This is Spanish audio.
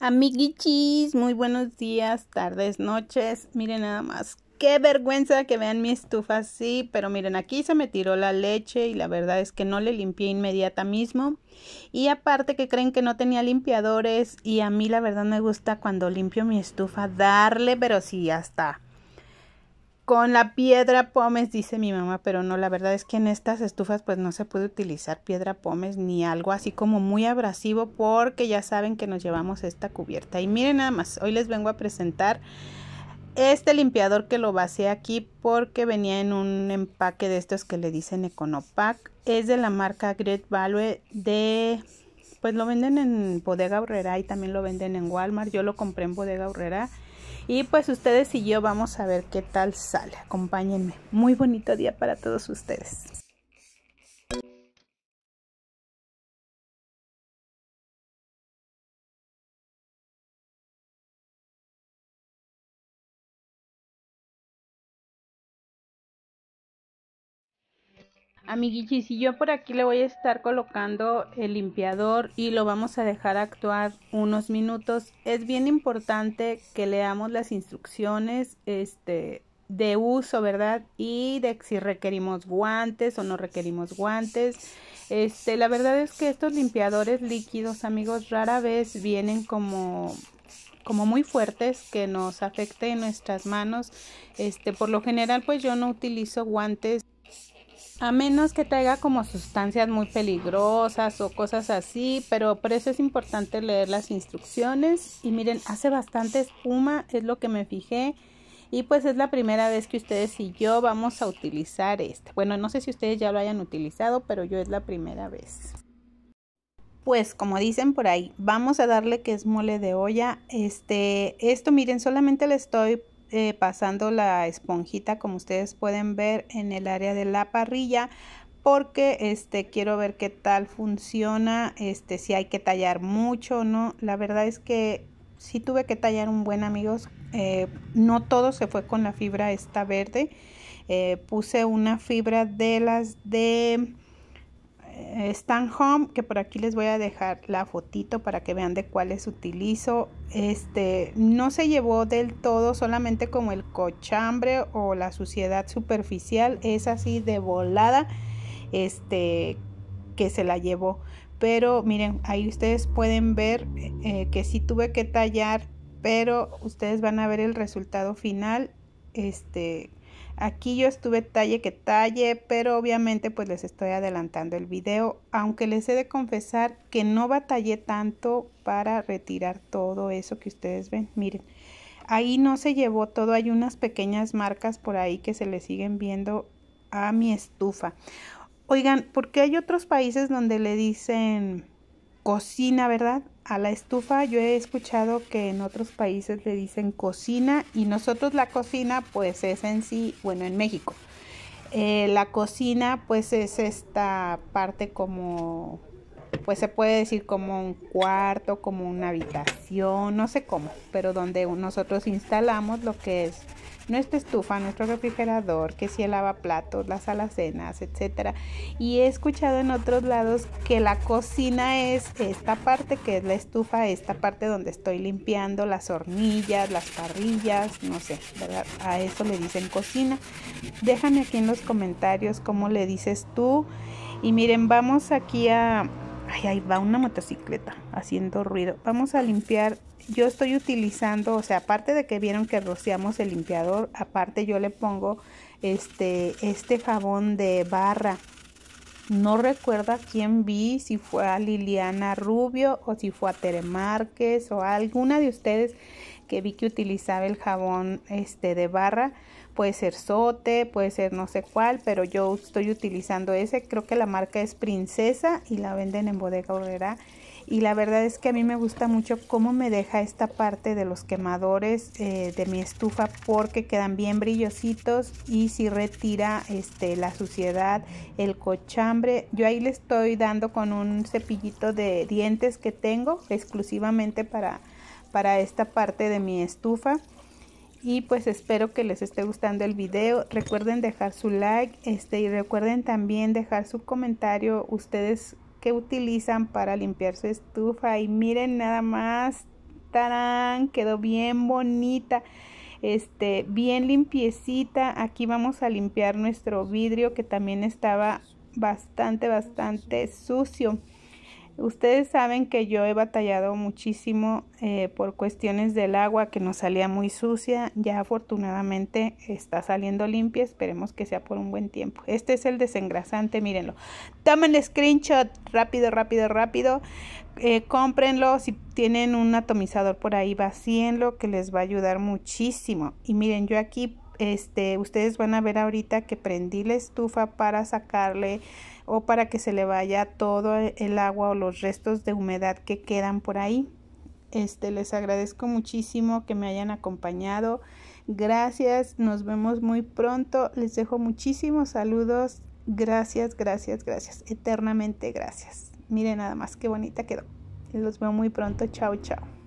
Amiguichis, muy buenos días, tardes, noches. Miren nada más. Qué vergüenza que vean mi estufa así, pero miren, aquí se me tiró la leche y la verdad es que no le limpié inmediata mismo. Y aparte que creen que no tenía limpiadores y a mí la verdad me gusta cuando limpio mi estufa darle, pero sí, está. Con la piedra pómez, dice mi mamá, pero no, la verdad es que en estas estufas pues no se puede utilizar piedra pómez ni algo así como muy abrasivo porque ya saben que nos llevamos esta cubierta. Y miren nada más, hoy les vengo a presentar este limpiador que lo vacié aquí porque venía en un empaque de estos que le dicen Econopac. Es de la marca Great Value de pues lo venden en Bodega aurrera y también lo venden en Walmart. Yo lo compré en Bodega aurrera Y pues ustedes y yo vamos a ver qué tal sale. Acompáñenme. Muy bonito día para todos ustedes. Amiguichis, y yo por aquí le voy a estar colocando el limpiador y lo vamos a dejar actuar unos minutos. Es bien importante que leamos las instrucciones este, de uso, ¿verdad? Y de si requerimos guantes o no requerimos guantes. Este, la verdad es que estos limpiadores líquidos, amigos, rara vez vienen como como muy fuertes que nos afecten nuestras manos. Este, por lo general, pues yo no utilizo guantes a menos que traiga como sustancias muy peligrosas o cosas así, pero por eso es importante leer las instrucciones. Y miren, hace bastante espuma, es lo que me fijé. Y pues es la primera vez que ustedes y yo vamos a utilizar este. Bueno, no sé si ustedes ya lo hayan utilizado, pero yo es la primera vez. Pues como dicen por ahí, vamos a darle que es mole de olla. Este, esto miren, solamente le estoy eh, pasando la esponjita como ustedes pueden ver en el área de la parrilla porque este quiero ver qué tal funciona este si hay que tallar mucho no la verdad es que si tuve que tallar un buen amigos eh, no todo se fue con la fibra esta verde eh, puse una fibra de las de eh, Stan Home, que por aquí les voy a dejar la fotito para que vean de cuáles utilizo. Este no se llevó del todo, solamente como el cochambre o la suciedad superficial, es así de volada, este que se la llevó. Pero miren, ahí ustedes pueden ver eh, que sí tuve que tallar, pero ustedes van a ver el resultado final, este Aquí yo estuve talle que talle, pero obviamente pues les estoy adelantando el video, aunque les he de confesar que no batallé tanto para retirar todo eso que ustedes ven. Miren, ahí no se llevó todo, hay unas pequeñas marcas por ahí que se le siguen viendo a mi estufa. Oigan, porque hay otros países donde le dicen cocina, ¿verdad? A la estufa yo he escuchado que en otros países le dicen cocina y nosotros la cocina pues es en sí, bueno, en México. Eh, la cocina pues es esta parte como, pues se puede decir como un cuarto, como una habitación, no sé cómo, pero donde nosotros instalamos lo que es nuestra estufa, nuestro refrigerador, que si el lavaplatos, las alacenas, etc. Y he escuchado en otros lados que la cocina es esta parte que es la estufa, esta parte donde estoy limpiando las hornillas, las parrillas, no sé, ¿verdad? A eso le dicen cocina. Déjame aquí en los comentarios cómo le dices tú. Y miren, vamos aquí a Ay, ahí va una motocicleta haciendo ruido. Vamos a limpiar. Yo estoy utilizando, o sea, aparte de que vieron que rociamos el limpiador, aparte yo le pongo este, este jabón de barra. No recuerdo quién vi, si fue a Liliana Rubio o si fue a Tere Márquez o a alguna de ustedes que vi que utilizaba el jabón este de barra puede ser sote puede ser no sé cuál pero yo estoy utilizando ese creo que la marca es princesa y la venden en bodega horrera y la verdad es que a mí me gusta mucho cómo me deja esta parte de los quemadores eh, de mi estufa porque quedan bien brillositos y si retira este la suciedad el cochambre yo ahí le estoy dando con un cepillito de dientes que tengo exclusivamente para para esta parte de mi estufa y pues espero que les esté gustando el video recuerden dejar su like este y recuerden también dejar su comentario ustedes que utilizan para limpiar su estufa y miren nada más quedó bien bonita este bien limpiecita aquí vamos a limpiar nuestro vidrio que también estaba bastante bastante sucio Ustedes saben que yo he batallado muchísimo eh, por cuestiones del agua que nos salía muy sucia. Ya afortunadamente está saliendo limpia. Esperemos que sea por un buen tiempo. Este es el desengrasante, mírenlo. Tomen screenshot rápido, rápido, rápido. Eh, cómprenlo. Si tienen un atomizador por ahí, vacíenlo que les va a ayudar muchísimo. Y miren, yo aquí este, ustedes van a ver ahorita que prendí la estufa para sacarle o para que se le vaya todo e, el agua o los restos de humedad que quedan por ahí. Este, les agradezco muchísimo que me hayan acompañado. Gracias, nos vemos muy pronto. Les dejo muchísimos saludos. Gracias, gracias, gracias. Eternamente gracias. Miren nada más qué bonita quedó. Los veo muy pronto. Chao, chao.